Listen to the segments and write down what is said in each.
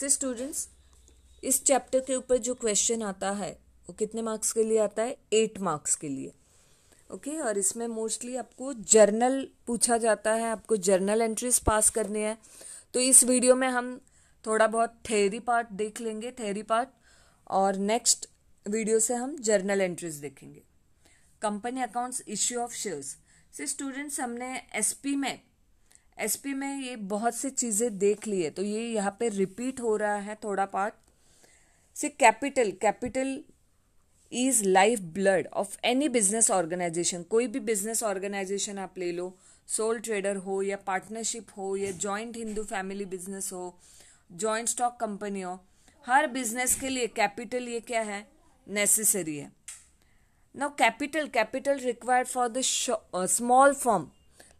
से स्टूडेंट्स इस चैप्टर के ऊपर जो क्वेश्चन आता है वो कितने मार्क्स के लिए आता है एट मार्क्स के लिए ओके okay? और इसमें मोस्टली आपको जर्नल पूछा जाता है आपको जर्नल एंट्रीज पास करनी है तो इस वीडियो में हम थोड़ा बहुत थेरी पार्ट देख लेंगे थेरी पार्ट और नेक्स्ट वीडियो से हम जर्नल एंट्रीज देखेंगे company accounts issue of shares से स्टूडेंट्स हमने एसपी में एसपी में ये बहुत सी चीज़ें देख ली है तो ये यहाँ पे रिपीट हो रहा है थोड़ा पार्ट से capital capital is life blood of any business organization कोई भी बिजनेस ऑर्गेनाइजेशन आप ले लो सोल ट्रेडर हो या पार्टनरशिप हो या जॉइंट हिंदू फैमिली बिजनेस हो जॉइंट स्टॉक कंपनी हो हर बिजनेस के लिए कैपिटल ये क्या है नेसेसरी है now capital capital required for the small firm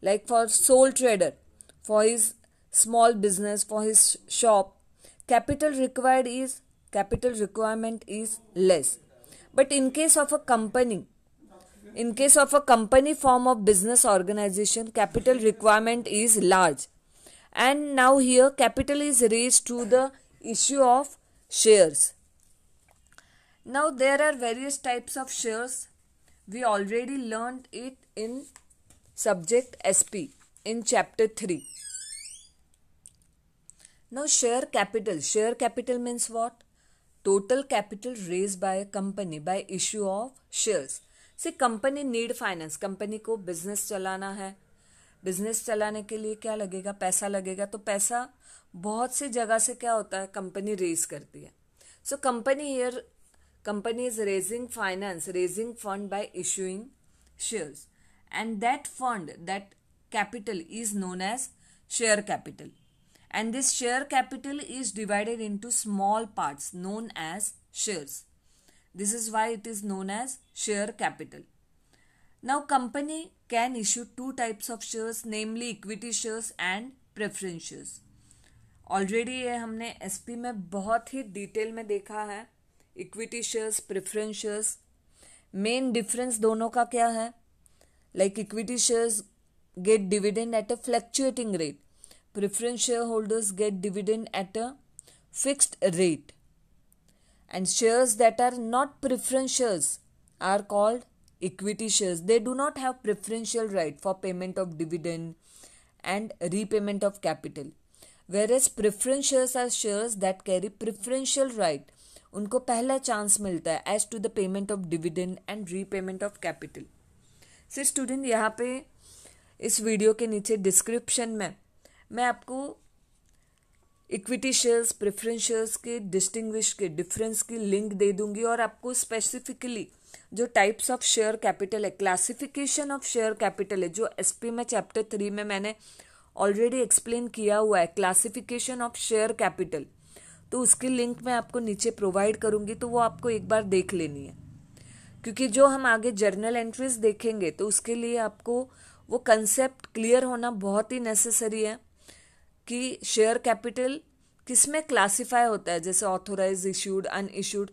like for sole trader for his small business, for his shop, capital required is capital requirement is less. But in case of a company, in case of a company form of business organization, capital requirement is large. And now here capital is raised through the issue of shares. Now there are various types of shares. We already learned it in subject SP. in chapter 3 now share capital share capital means what total capital raised by a company by issue of shares से company need finance company को business चलाना है business चलाने के लिए क्या लगेगा पैसा लगेगा तो पैसा बहुत सी जगह से क्या होता है कंपनी रेज करती है so company here company is raising finance raising fund by issuing shares and that fund that capital is known as share capital and this share capital is divided into small parts known as shares. This is why it is known as share capital. Now company can issue two types of shares namely equity shares and preference shares. Already ये हमने SP में बहुत ही detail में देखा है equity shares preference shares main difference दोनों का क्या है like equity shares get dividend at a fluctuating rate. Preference shareholders get dividend at a fixed rate. And shares that are not preference shares are called equity shares. They do not have preferential right for payment of dividend and repayment of capital. Whereas preference shares are shares that carry preferential right. उनको पहला chance मिलता as to the payment of dividend and repayment of capital. See student, yaha pe इस video के नीचे description में मैं आपको equity shares preference shares के डिस्टिंग्विश के डिफरेंस की लिंक दे दूंगी और आपको स्पेसिफिकली जो टाइप्स ऑफ शेयर कैपिटल है क्लासिफिकेशन ऑफ शेयर कैपिटल है जो एस में चैप्टर थ्री में मैंने ऑलरेडी एक्सप्लेन किया हुआ है क्लासिफिकेशन ऑफ शेयर कैपिटल तो उसकी लिंक मैं आपको नीचे प्रोवाइड करूंगी तो वो आपको एक बार देख लेनी है क्योंकि जो हम आगे जर्नल एंट्रीज देखेंगे तो उसके लिए आपको वो कंसेप्ट क्लियर होना बहुत ही नेसेसरी है कि शेयर कैपिटल किस में क्लासीफाई होता है जैसे ऑथोराइज अन इश्यूड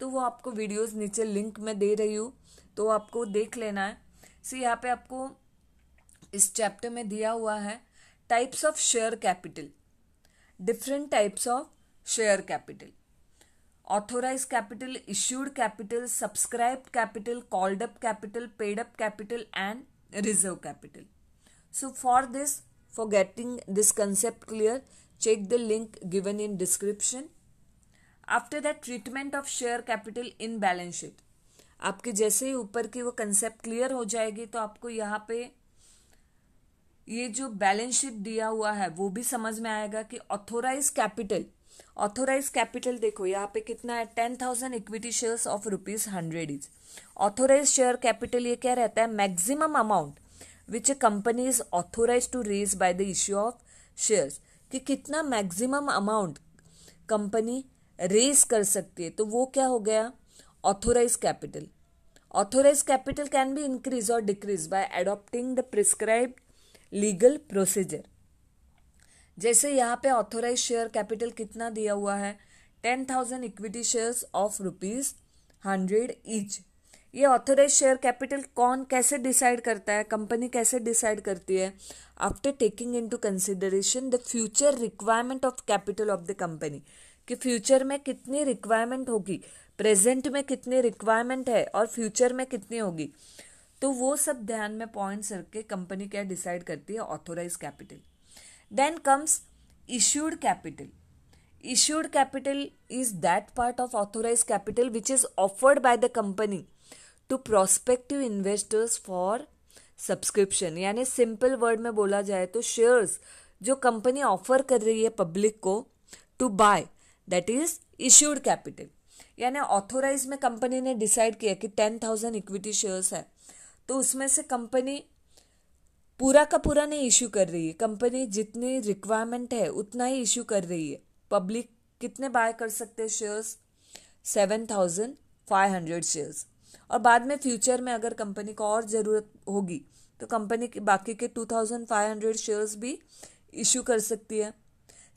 तो वो आपको वीडियोस नीचे लिंक में दे रही हूँ तो आपको देख लेना है सी यहाँ पे आपको इस चैप्टर में दिया हुआ है types of share capital different types of share capital authorise capital issued capital subscribe capital called up capital paid up capital and reserve capital. So for this, for getting this concept clear, check the link given in description. After that, treatment of share capital in balance sheet. आपके जैसे ही ऊपर की वो concept clear हो जाएगी तो आपको यहाँ पे ये जो बैलेंस शीट दिया हुआ है वो भी समझ में आएगा कि ऑथोराइज कैपिटल ऑथोराइज कैपिटल देखो यहाँ पे कितना है ten thousand equity share of rupees hundred is authorise share capital ये क्या रहता है maximum amount which a company is authorise to raise by the issue of share कि कितना मैक्सिमम अमाउंट कंपनी रेज कर सकती है तो वो क्या हो गया authorise capital authorise capital can be increase और decrease by adopting the prescribe legal procedure जैसे यहाँ पे ऑथोराइज शेयर कैपिटल कितना दिया हुआ है ten thousand equity shares of rupees hundred each ये ऑथोराइज शेयर कैपिटल कौन कैसे डिसाइड करता है कंपनी कैसे डिसाइड करती है after taking into consideration the future requirement of capital of the company कि फ्यूचर में कितनी रिक्वायरमेंट होगी प्रेजेंट में कितनी रिक्वायरमेंट है और फ्यूचर में कितनी होगी तो वो सब ध्यान में पॉइंट्स रख के कंपनी क्या डिसाइड करती है authorise capital Then comes issued capital. Issued capital is that part of authorized capital which is offered by the company to prospective investors for subscription यानी सिंपल वर्ड में बोला जाए तो शेयर्स जो कंपनी ऑफर कर रही है पब्लिक को to buy that is issued capital यानी ऑथोराइज में कंपनी ने डिसाइड किया कि टेन थाउजेंड इक्विटी शेयर्स है तो उसमें से कंपनी पूरा का पूरा नहीं इशू कर रही है कंपनी जितनी रिक्वायरमेंट है उतना ही इशू कर रही है पब्लिक कितने बाय कर सकते हैं shares seven thousand five hundred shares और बाद में फ्यूचर में अगर कंपनी को और ज़रूरत होगी तो कंपनी के बाकी के two thousand five hundred shares भी इशू कर सकती है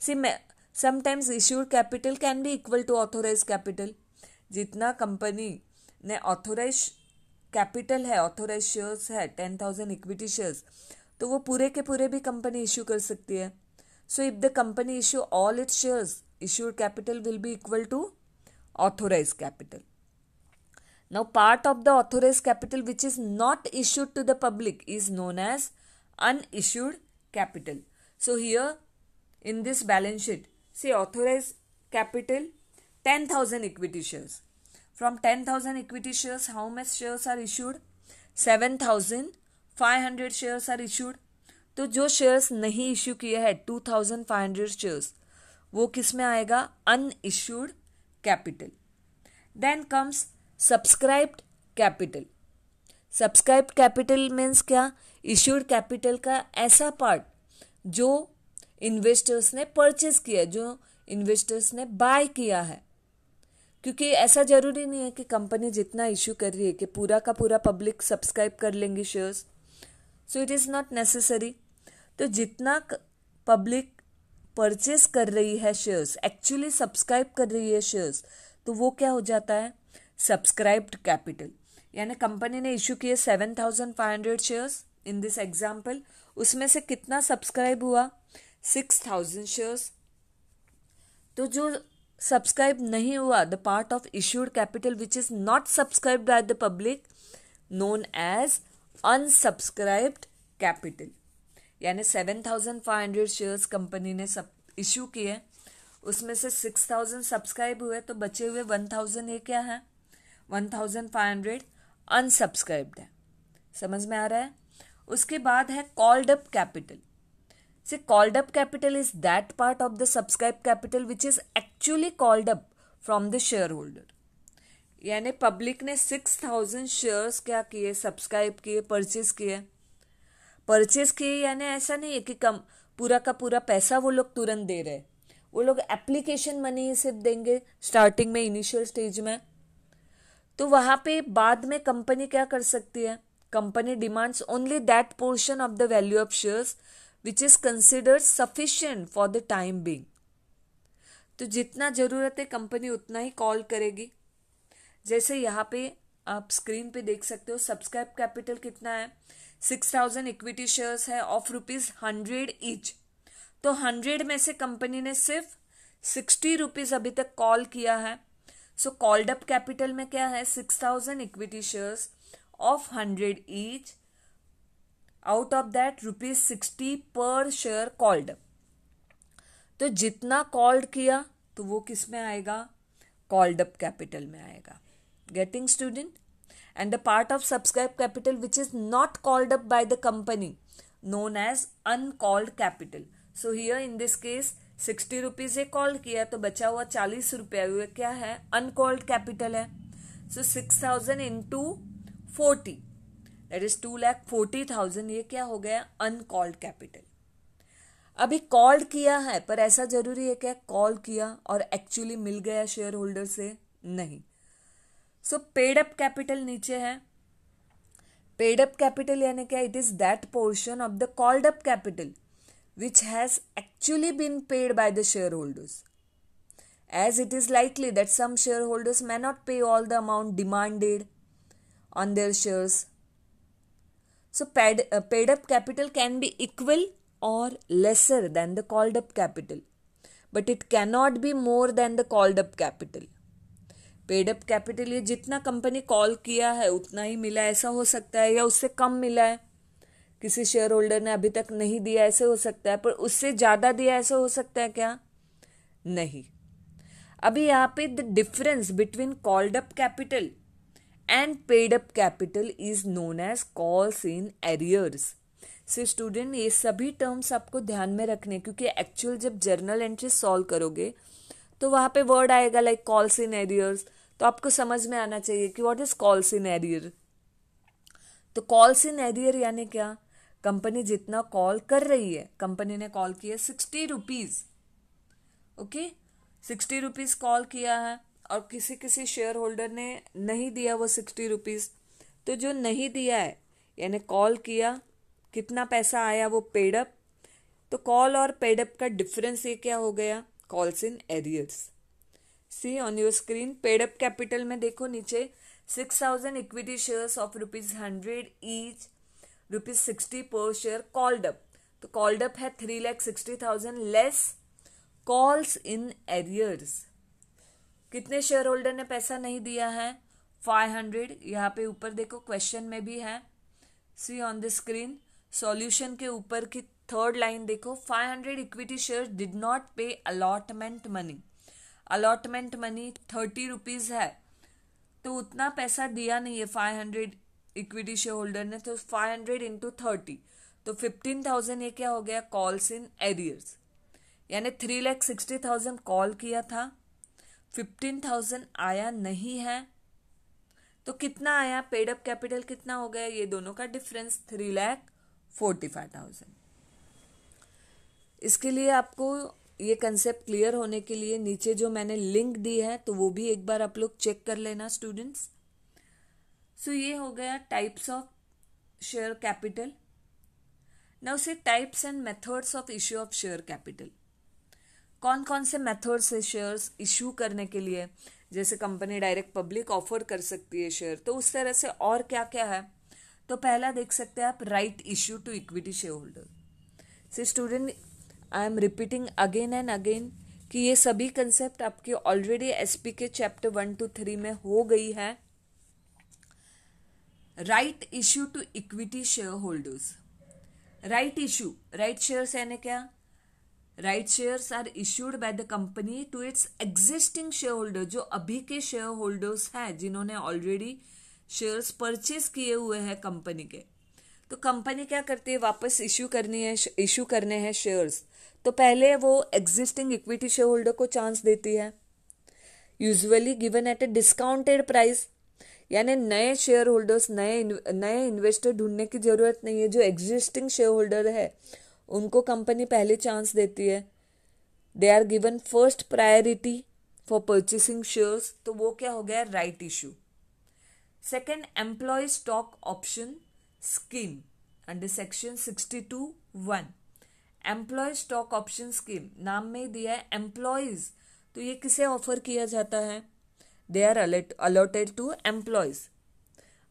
सी मैं समटाइम्स इश्यूड कैपिटल कैन भी इक्वल टू ऑथोराइज कैपिटल जितना कंपनी ने ऑथोराइज कैपिटल है ऑथोराइज शेयर्स है टेन थाउजेंड इक्विटी शेयर्स तो वो पूरे के पूरे भी कंपनी इश्यू कर सकती है so if the company issue all its shares issued capital will be equal to authorise capital now part of the authorise capital which is not issued to the public is known as unissued capital so here in this balance sheet see authorise capital ten thousand equity shares From 10,000 equity shares, how much shares are issued? 7,500 shares are issued. तो जो shares नहीं issue किए हैं two thousand five hundred shares वो किस में आएगा unissued capital then comes subscribed capital subscribed capital means क्या इश्यूड कैपिटल का ऐसा पार्ट जो इन्वेस्टर्स ने परचेज किया जो इन्वेस्टर्स ने बाय किया है क्योंकि ऐसा ज़रूरी नहीं है कि कंपनी जितना इश्यू कर रही है कि पूरा का पूरा पब्लिक सब्सक्राइब कर लेंगे shares so it is not necessary तो जितना पब्लिक परचेस कर रही है शेयर्स एक्चुअली सब्सक्राइब कर रही है शेयर्स तो वो क्या हो जाता है सब्सक्राइब्ड कैपिटल यानी कंपनी ने इशू किए seven thousand five hundred shares in this example उसमें से कितना सब्सक्राइब हुआ सिक्स थाउजेंड शेयर्स तो जो सब्सक्राइब नहीं हुआ the part of issued capital which is not subscribe by the public known as unsubscribed capital यानी seven thousand five hundred shares company ने सब इशू किए उसमें से सिक्स थाउजेंड सब्सक्राइब हुए तो बचे हुए वन थाउजेंड ये क्या है one thousand five hundred unsubscribed है समझ में आ रहा है उसके बाद है कॉल्ड अप कैपिटल से called up capital is that part of the subscribe capital which is actually called up from the shareholder. यानी पब्लिक ने सिक्स थाउजेंड शेयर्स क्या किए सब्सक्राइब किए परचेज किए परचेज किए यानी ऐसा नहीं है कि कम पूरा का पूरा पैसा वो लोग तुरंत दे रहे वो लोग एप्लीकेशन मनी सिर्फ देंगे स्टार्टिंग में इनिशियल स्टेज में तो वहाँ पे बाद में कंपनी क्या कर सकती है company demands only that portion of the value of shares which is considered sufficient for the time being तो जितना ज़रूरत है कंपनी उतना ही कॉल करेगी जैसे यहाँ पे आप स्क्रीन पे देख सकते हो सब्सक्राइब कैपिटल कितना है सिक्स थाउजेंड इक्विटी शेयर्स है ऑफ रुपीज़ हंड्रेड ईच तो हंड्रेड में से कंपनी ने सिर्फ सिक्सटी रुपीज़ अभी तक कॉल किया है सो कॉल्ड अप कैपिटल में क्या है six thousand equity shares of hundred each out of that rupees sixty per share called up तो जितना कॉल्ड किया तो वो किस में आएगा कॉल्ड अप कैपिटल में आएगा getting student and the part of subscribe capital which is not called up by the company known as uncalled capital so here in this case sixty rupees ये called किया तो बचा हुआ चालीस रुपया हुआ क्या है अनकॉल्ड कैपिटल है so six thousand into forty that is two lakh forty thousand ये क्या हो गया अनकॉल्ड कैपिटल अभी कॉल किया है पर ऐसा जरूरी है क्या कॉल किया और एक्चुअली मिल गया शेयर होल्डर से नहीं सो पेड अप कैपिटल नीचे है पेड अप कैपिटल यानी क्या it is that portion of the called up capital which has actually been paid by the share shareholders as it is likely that some shareholders may not pay all the amount demanded on their shares so paid paid up capital can be equal or lesser than the called up capital, but it cannot be more than the called up capital. Paid up capital ये जितना company call किया है उतना ही मिला ऐसा हो सकता है या उससे कम मिला है किसी शेयर होल्डर ने अभी तक नहीं दिया ऐसे हो सकता है पर उससे ज़्यादा दिया ऐसा हो सकता है क्या नहीं अभी यहाँ पे the difference between called up capital and paid up capital is known as calls in arrears से स्टूडेंट ये सभी टर्म्स आपको ध्यान में रखने क्योंकि एक्चुअल जब जर्नल एंट्री सॉल्व करोगे तो वहाँ पे वर्ड आएगा लाइक कॉल्स इन एरियर्स तो आपको समझ में आना चाहिए कि what is calls in arrear तो कॉल्स इन एरियर यानी क्या कंपनी जितना कॉल कर रही है कंपनी ने कॉल किया sixty rupees okay sixty rupees call किया है और किसी किसी शेयर होल्डर ने नहीं दिया वो सिक्सटी रुपीज तो जो नहीं दिया है यानी कॉल किया कितना पैसा आया वो पेडअप तो कॉल और पेडअप का डिफरेंस ये क्या हो गया calls in arrears see on your screen paid up capital में देखो नीचे six thousand equity shares of rupees hundred each rupees sixty per share called up तो कॉल्डअप है three lakh sixty thousand less calls in arrears कितने shareholder ने पैसा नहीं दिया है फाइव हंड्रेड यहाँ पे ऊपर देखो क्वेश्चन में भी है see on the screen solution के ऊपर की थर्ड लाइन देखो 500 equity share did not pay allotment money allotment money thirty rupees है तो उतना पैसा दिया नहीं है 500 इक्विटी शेयर होल्डर ने तो 500 हंड्रेड इंटू थर्टी तो फिफ्टीन थाउजेंड ये क्या हो गया कॉल्स इन एरियर्स यानी three lakh sixty thousand call किया था फिफ्टीन थाउजेंड आया नहीं है तो कितना आया पेड अप कैपिटल कितना हो गया ये दोनों का difference three lakh forty five thousand इसके लिए आपको ये कंसेप्ट क्लियर होने के लिए नीचे जो मैंने लिंक दी है तो वो भी एक बार आप लोग चेक कर लेना स्टूडेंट्स सो so, ये हो गया types of share capital now से types and methods of issue of share capital कौन कौन से मेथड्स है शेयर्स इशू करने के लिए जैसे कंपनी डायरेक्ट पब्लिक ऑफर कर सकती है शेयर तो उस तरह से और क्या क्या है तो पहला देख सकते हैं आप right issue to equity shareholder से student I am repeating again and again कि ये सभी कंसेप्ट आपके ऑलरेडी एसपी के चैप्टर वन टू थ्री में हो गई है right issue to equity shareholders right issue right shares यानी क्या right shares are issued by the company to its existing shareholder जो अभी के शेयर होल्डर्स हैं जिन्होंने ऑलरेडी शेयर्स परचेज किए हुए हैं कंपनी के तो कंपनी क्या करती है वापस इशू करनी है इशू करने हैं शेयर्स तो पहले वो एग्जिस्टिंग इक्विटी शेयर होल्डर को चांस देती है usually given at a discounted price यानी नए शेयर होल्डर्स नए नए इन्वेस्टर ढूंढने की ज़रूरत नहीं है जो एग्जिस्टिंग शेयर होल्डर है उनको कंपनी पहले चांस देती है they are given first priority for purchasing shares तो वो क्या हो गया right right issue Second, employee stock option scheme under section 62 1 employee stock option scheme नाम में दिया है एम्प्लॉयज तो ये किसे ऑफर किया जाता है they are allotted to employees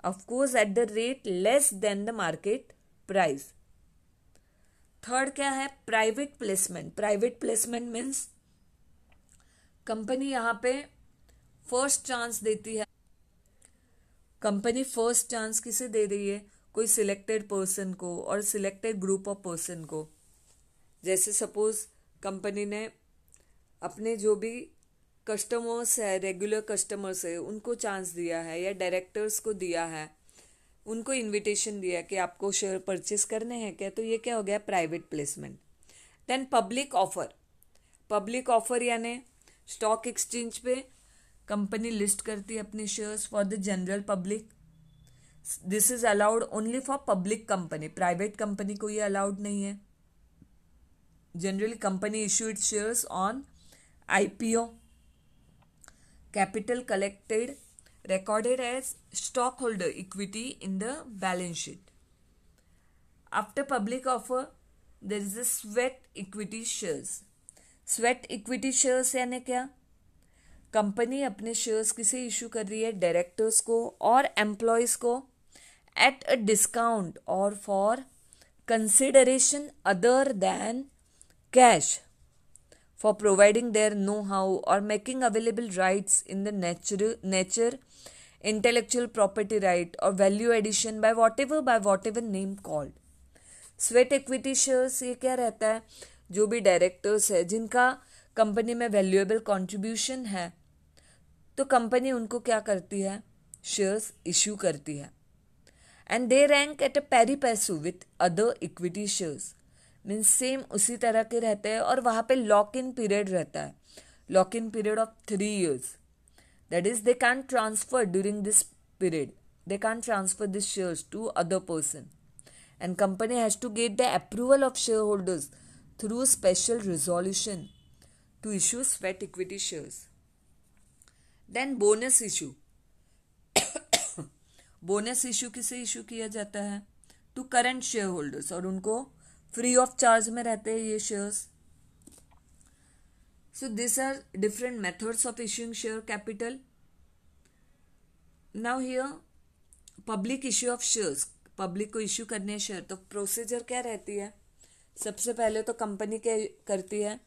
of course at the rate less than the market price third क्या है private placement private placement means company यहाँ पे फर्स्ट चांस देती है कंपनी फर्स्ट चांस किसे दे रही है कोई सिलेक्टेड पर्सन को और सिलेक्टेड ग्रुप ऑफ पर्सन को जैसे सपोज कंपनी ने अपने जो भी कस्टमर्स है रेगुलर कस्टमर्स है उनको चांस दिया है या डायरेक्टर्स को दिया है उनको इनविटेशन दिया कि आपको शेयर परचेस करने हैं क्या तो ये क्या हो गया private placement then public offer public offer यानी स्टॉक एक्सचेंज पे कंपनी लिस्ट करती है अपनी shares for the general public this is allowed only for public company private company को ये अलाउड नहीं है generally company issued shares on IPO capital collected recorded as stock holder equity in the balance sheet after public offer there is a sweat equity shares sweat equity shares यानी क्या company अपने shares किसे issue कर रही है directors को और employees को at a discount or for consideration other than cash for providing their know how or making available rights in the nature nature right or value addition by whatever by whatever name called sweat equity shares ये क्या रहता है जो भी directors है जिनका company में valuable contribution है तो कंपनी उनको क्या करती है शेयर्स इश्यू करती है and they rank at a pari passu with other equity shares means same उसी तरह के रहते हैं और वहाँ पे लॉक इन पीरियड रहता है lock in period of three years that is they can transfer during this period they can transfer this shares to other person and company has to get the approval of share holders through special resolution to issue sweat equity shares then bonus issue bonus issue किसे issue किया जाता है to current share holders और उनको free of charge में रहते हैं ये shares so this are different methods of issuing share capital now here public issue of shares public को इश्यू करने शेयर तो प्रोसीजर क्या रहती है सबसे पहले तो कंपनी क्या करती है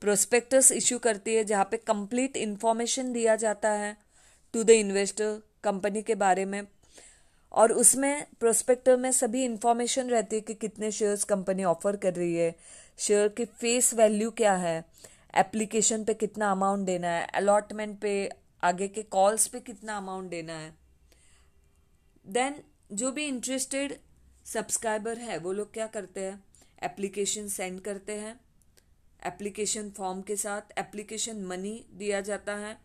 प्रोस्पेक्टस इशू करती है जहाँ पे कंप्लीट इन्फॉर्मेशन दिया जाता है टू द इन्वेस्टर कंपनी के बारे में और उसमें प्रोस्पेक्टर में सभी इन्फॉर्मेशन रहती है कि कितने शेयर्स कंपनी ऑफर कर रही है शेयर की फेस वैल्यू क्या है एप्लीकेशन पे कितना अमाउंट देना है अलॉटमेंट पे आगे के कॉल्स पे कितना अमाउंट देना है देन जो भी इंटरेस्टेड सब्सक्राइबर है वो लोग क्या करते हैं एप्लीकेशन सेंड करते हैं एप्लीकेशन फॉर्म के साथ एप्लीकेशन मनी दिया जाता है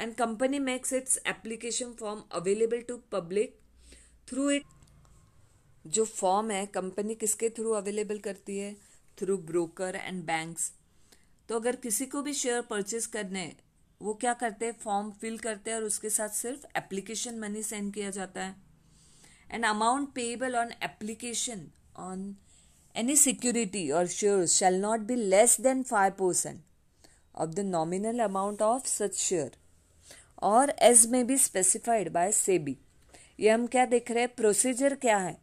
and company makes its application form available to public through it जो फॉर्म है कंपनी किसके थ्रू अवेलेबल करती है थ्रू ब्रोकर एंड बैंक्स तो अगर किसी को भी शेयर परचेज करने वो क्या करते हैं फॉर्म फिल करते हैं और उसके साथ सिर्फ एप्लीकेशन मनी सेंड किया जाता है and amount payable on application on any security or shares shall not be less than 5% of the nominal amount of such share or as may be specified by SEBI. ये हम क्या देख रहे हैं procedure क्या है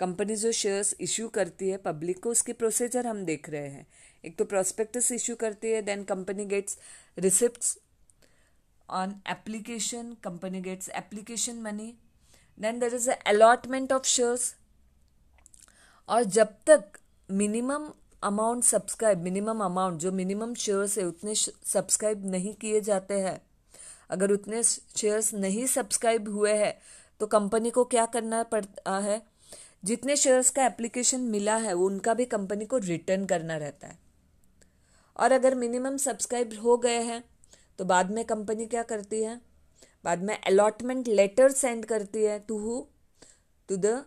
कंपनी जो shares issue करती है पब्लिक को उसकी प्रोसीजर हम देख रहे हैं एक तो प्रोस्पेक्टस इशू करती है then company gets receipts on application company gets application money then there is a allotment of shares और जब तक minimum amount subscribe minimum amount जो मिनिमम शेयर्स है उतने सब्सक्राइब नहीं किए जाते हैं अगर उतने शेयर्स नहीं सब्सक्राइब हुए हैं तो कंपनी को क्या करना पड़ता है जितने शेयर्स का एप्लीकेशन मिला है वो उनका भी कंपनी को रिटर्न करना रहता है और अगर मिनिमम सब्सक्राइब हो गए हैं तो बाद में कंपनी क्या करती है बाद में अलॉटमेंट लेटर सेंड करती है to who to the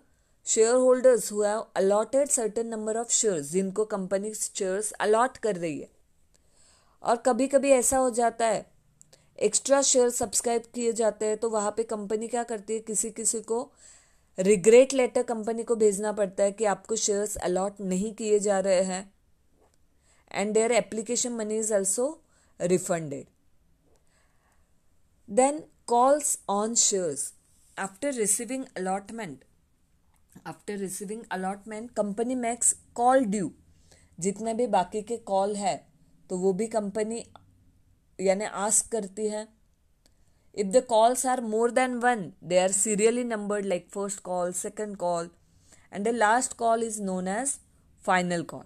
share holders हुआ allotted certain number of shares जिनको कंपनी शेयर्स अलॉट कर रही है और कभी कभी ऐसा हो जाता है एक्स्ट्रा शेयर सब्सक्राइब किए जाते हैं तो वहाँ पे कंपनी क्या करती है किसी किसी को रिग्रेट लेटर कंपनी को भेजना पड़ता है कि आपको शेयर्स अलॉट नहीं किए जा रहे हैं and their application money is also refunded then calls on shares after receiving allotment after receiving allotment company makes call due जितने भी बाकी के कॉल है तो वो भी कंपनी यानी आस्क करती है if the calls are more than one they are serially numbered like first call second call and the last call is known as final call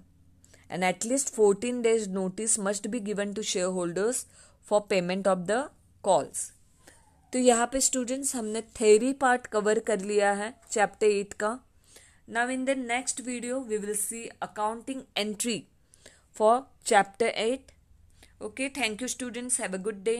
and at least fourteen days notice must be given to share holders for payment of the calls तो यहाँ पे students हमने theory part cover कर लिया है chapter eight का now in the next video we will see accounting entry for chapter eight okay thank you students have a good day